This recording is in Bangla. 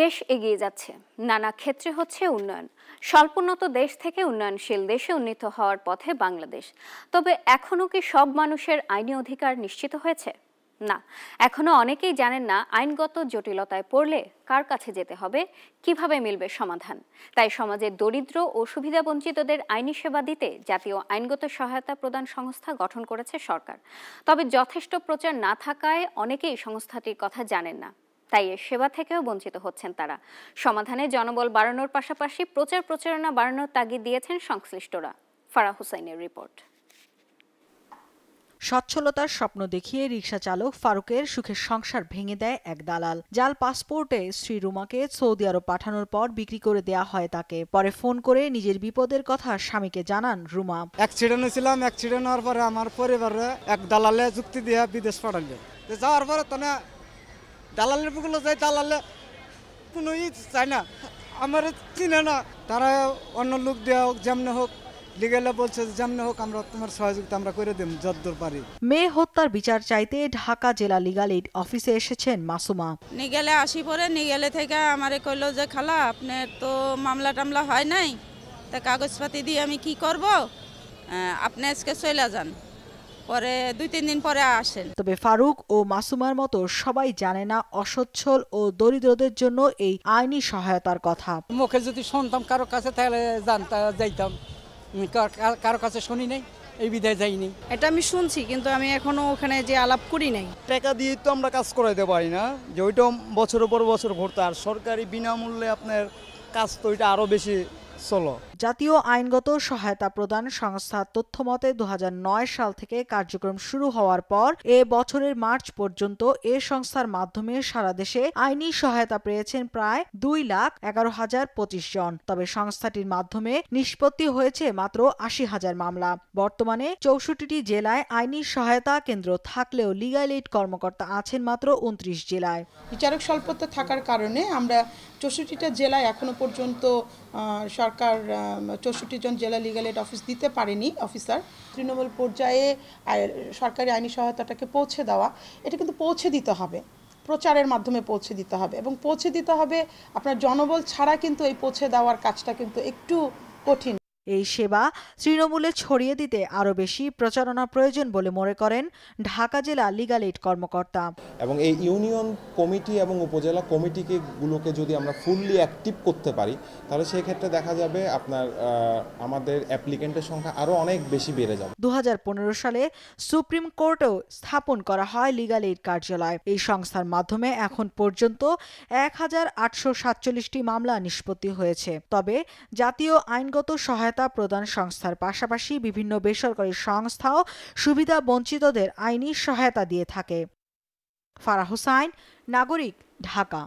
দেশ এগিয়ে যাচ্ছে নানা ক্ষেত্রে হচ্ছে উন্নয়ন স্বল্পোন্নত দেশ থেকে উন্নয়নশীল দেশে উন্নীত হওয়ার পথে বাংলাদেশ তবে এখনও কি সব মানুষের আইনি অধিকার নিশ্চিত হয়েছে না এখনও অনেকেই জানেন না আইনগত জটিলতায় পড়লে কার কাছে যেতে হবে কিভাবে মিলবে সমাধান তাই সমাজের দরিদ্র ও সুবিধাবঞ্চিতদের আইনি সেবা দিতে জাতীয় আইনগত সহায়তা প্রদান সংস্থা গঠন করেছে সরকার তবে যথেষ্ট প্রচার না থাকায় অনেকেই সংস্থাটির কথা জানেন না তাই এর সেবা থেকেও বঞ্চিত হচ্ছেন তারা সমাধানে জনবল বাড়ানোর পাশাপাশি প্রচার প্রচারণা বাড়ানোর তাগিদ দিয়েছেন সংশ্লিষ্টরা ফারাহ হুসাইনের রিপোর্ট সচ্ছলতার স্বপ্ন দেখিয়ে রিক্সা চালক ফারুকের সুখের সংসার ভেঙে দেয় এক দালাল জাল পাসপোর্টে শ্রী রুমাকে সৌদি আরব পাঠানোর পর বিক্রি করে দেয়া হয় তাকে পরে ফোন করে নিজের বিপদের কথা স্বামীকে জানান রুমা অ্যাক্সিডেন্ট হয়েছিলাম অ্যাক্সিডেন্ট হওয়ার পরে আমার পরিবারে এক দালালে যুক্তি দিয়ে বিদেশ পাঠালো যাওয়ার পরে তাহলে দালালের পুকুলো যায় দালালে কোনো ই চায় না আমার চিনে না তারা অন্য লোক দেওয়া হোক যেমনে হোক লিগেলে বলছে যেমনে হোক আমরা তোমার সহযোগিতা আমরা করে দেব যতদূর পারি মেয়ে হত্যার বিচার চাইতে ঢাকা জেলা লিগাল এইড অফিসে এসেছেন মাসুমা নিগেলে আসি পরে নিগেলে থেকে আমারে কইলো যে খালা আপনার তো মামলা টামলা হয় নাই তা কাগজপাতি দিয়ে আমি কি করব আপনি আজকে চলে যান পরে দুই তিন দিন পরে আসেন তবে ফারুক ও মাসুমার মতো সবাই জানে না অসচ্ছল ও দরিদ্রদের জন্য এই আইনি সহায়তার কথা মুখে যদি শুনতাম কারো কাছে তাহলে জানতাম যাইতাম কারো কাছে শুনি নাই এই বিধায় যাইনি এটা আমি শুনছি কিন্তু আমি এখনো ওখানে যে আলাপ করি নাই টাকা দিয়ে তো আমরা কাজ করাইতে পারি না যে ওইটা বছরের পর বছর ঘুরতে আর সরকারি বিনামূল্যে আপনার কাজ তো ওইটা আরও বেশি চলো জাতীয় আইনগত সহায়তা প্রদান সংস্থার তথ্য মতে দু সাল থেকে কার্যক্রম শুরু হওয়ার পর এ বছরের মার্চ পর্যন্ত এ সংস্থার মাধ্যমে সারা দেশে আইনি সহায়তা পেয়েছেন প্রায় দুই লাখ এগারো হাজার পঁচিশ জন তবে সংস্থাটির মাধ্যমে নিষ্পত্তি হয়েছে মাত্র আশি হাজার মামলা বর্তমানে চৌষট্টিটি জেলায় আইনি সহায়তা কেন্দ্র থাকলেও লিগাল এইড কর্মকর্তা আছেন মাত্র উনত্রিশ জেলায় বিচারক স্বল্পতা থাকার কারণে আমরা চৌষট্টিটা জেলায় এখনো পর্যন্ত সরকার চৌষট্টি জন জেলা লিগাল এড অফিস দিতে পারেনি অফিসার তৃণমূল পর্যায়ে সরকারি আইনি সহায়তাটাকে পৌঁছে দেওয়া এটা কিন্তু পৌঁছে দিতে হবে প্রচারের মাধ্যমে পৌঁছে দিতে হবে এবং পৌঁছে দিতে হবে আপনার জনবল ছাড়া কিন্তু এই পৌঁছে দেওয়ার কাজটা কিন্তু একটু কঠিন এই সেবা তৃণমূলে ছড়িয়ে দিতে আরও বেশি প্রচারণা প্রয়োজন বলে মনে করেন ঢাকা জেলা লিগাল এইড কর্মকর্তা এবং এই ইউনিয়ন কমিটি এবং উপজেলা কমিটিকে গুলোকে যদি আমরা ফুললি অ্যাক্টিভ করতে পারি তাহলে সেই ক্ষেত্রে দেখা যাবে আপনার আমাদের অ্যাপ্লিকেন্টের সংখ্যা আরও অনেক বেশি বেড়ে যাবে দু সালে সুপ্রিম কোর্টেও স্থাপন করা হয় লিগাল এইড কার্যালয় এই সংস্থার মাধ্যমে এখন পর্যন্ত এক হাজার আটশো সাতচল্লিশটি মামলা নিষ্পত্তি হয়েছে তবে জাতীয় আইনগত সহায়তা সহায়তা প্রদান সংস্থার পাশাপাশি বিভিন্ন বেসরকারি সংস্থাও সুবিধা বঞ্চিতদের আইনি সহায়তা দিয়ে থাকে ফারাহ হোসাইন নাগরিক ঢাকা